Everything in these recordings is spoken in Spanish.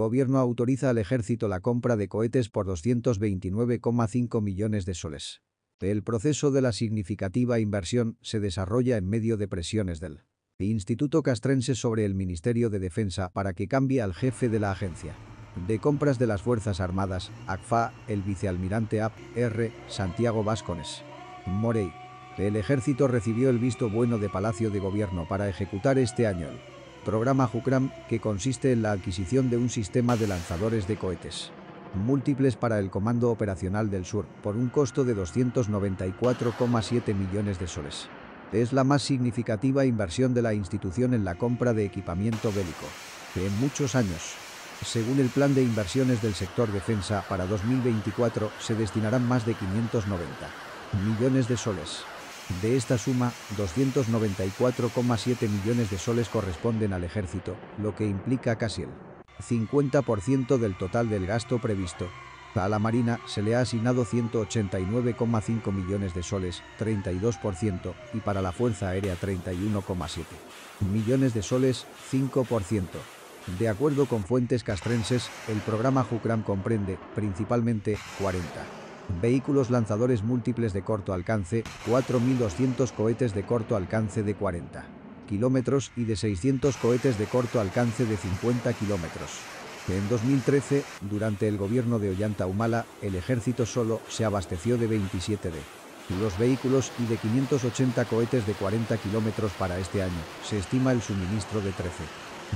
gobierno autoriza al ejército la compra de cohetes por 229,5 millones de soles. El proceso de la significativa inversión se desarrolla en medio de presiones del Instituto Castrense sobre el Ministerio de Defensa para que cambie al jefe de la agencia de compras de las Fuerzas Armadas, ACFA, el vicealmirante AP, R. Santiago Vascones. Morey. El ejército recibió el visto bueno de Palacio de Gobierno para ejecutar este año el programa Jukram, que consiste en la adquisición de un sistema de lanzadores de cohetes múltiples para el Comando Operacional del Sur, por un costo de 294,7 millones de soles. Es la más significativa inversión de la institución en la compra de equipamiento bélico, que en muchos años. Según el plan de inversiones del sector defensa para 2024, se destinarán más de 590 millones de soles. De esta suma, 294,7 millones de soles corresponden al ejército, lo que implica casi el 50% del total del gasto previsto. A la Marina se le ha asignado 189,5 millones de soles, 32%, y para la Fuerza Aérea 31,7 millones de soles, 5%. De acuerdo con fuentes castrenses, el programa JUCRAM comprende, principalmente, 40 vehículos lanzadores múltiples de corto alcance, 4.200 cohetes de corto alcance de 40 kilómetros y de 600 cohetes de corto alcance de 50 kilómetros. En 2013, durante el gobierno de Ollanta Humala, el ejército solo se abasteció de 27 de los vehículos y de 580 cohetes de 40 kilómetros para este año. Se estima el suministro de 13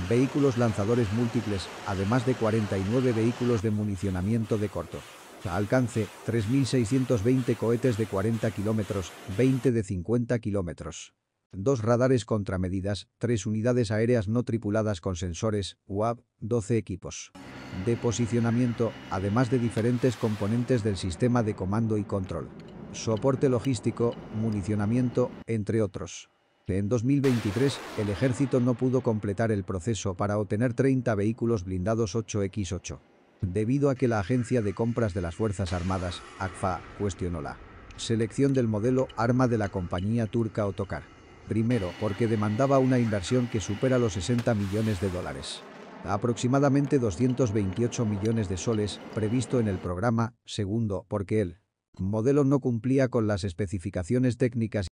vehículos lanzadores múltiples, además de 49 vehículos de municionamiento de corto alcance 3.620 cohetes de 40 kilómetros, 20 de 50 kilómetros. Dos radares contramedidas, tres unidades aéreas no tripuladas con sensores, UAV, 12 equipos. De posicionamiento, además de diferentes componentes del sistema de comando y control. Soporte logístico, municionamiento, entre otros. En 2023, el ejército no pudo completar el proceso para obtener 30 vehículos blindados 8X8 debido a que la Agencia de Compras de las Fuerzas Armadas, ACFA, cuestionó la selección del modelo arma de la compañía turca Otokar. Primero, porque demandaba una inversión que supera los 60 millones de dólares. Aproximadamente 228 millones de soles, previsto en el programa. Segundo, porque el modelo no cumplía con las especificaciones técnicas.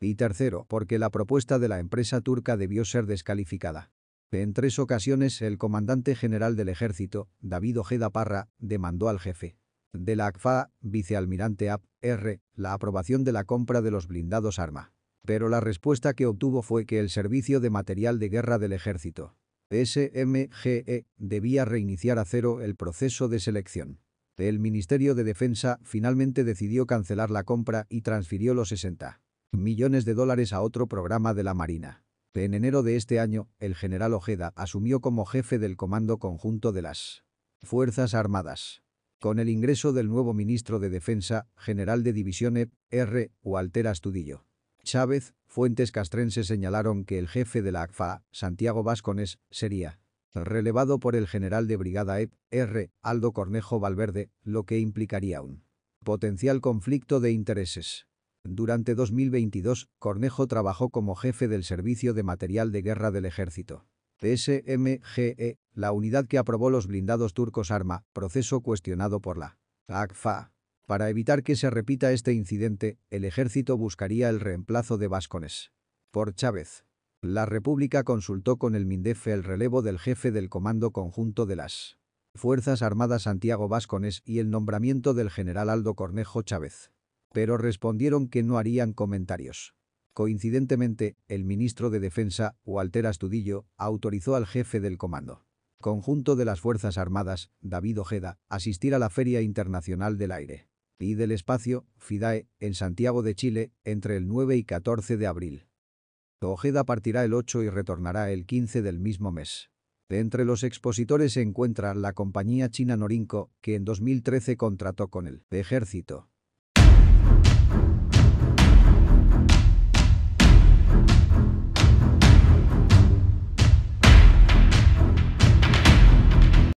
Y tercero, porque la propuesta de la empresa turca debió ser descalificada. En tres ocasiones el comandante general del ejército, David Ojeda Parra, demandó al jefe de la ACFA, vicealmirante AP, R, la aprobación de la compra de los blindados arma. Pero la respuesta que obtuvo fue que el Servicio de Material de Guerra del Ejército, SMGE, debía reiniciar a cero el proceso de selección. El Ministerio de Defensa finalmente decidió cancelar la compra y transfirió los 60 millones de dólares a otro programa de la Marina. En enero de este año, el general Ojeda asumió como jefe del Comando Conjunto de las Fuerzas Armadas. Con el ingreso del nuevo ministro de Defensa, general de división EP. R. Walter Astudillo. Chávez, fuentes castrenses señalaron que el jefe de la ACFA, Santiago Vascones, sería relevado por el general de brigada EP, R. Aldo Cornejo Valverde, lo que implicaría un potencial conflicto de intereses. Durante 2022, Cornejo trabajó como jefe del Servicio de Material de Guerra del Ejército. SMGE, la unidad que aprobó los blindados turcos Arma, proceso cuestionado por la ACFA. Para evitar que se repita este incidente, el ejército buscaría el reemplazo de Vascones. Por Chávez. La República consultó con el MINDEF el relevo del jefe del Comando Conjunto de las Fuerzas Armadas Santiago Vascones y el nombramiento del general Aldo Cornejo Chávez pero respondieron que no harían comentarios. Coincidentemente, el ministro de Defensa, Walter Astudillo, autorizó al jefe del comando conjunto de las Fuerzas Armadas, David Ojeda, asistir a la Feria Internacional del Aire y del Espacio, FIDAE, en Santiago de Chile, entre el 9 y 14 de abril. Ojeda partirá el 8 y retornará el 15 del mismo mes. entre los expositores se encuentra la compañía china Norinco, que en 2013 contrató con el ejército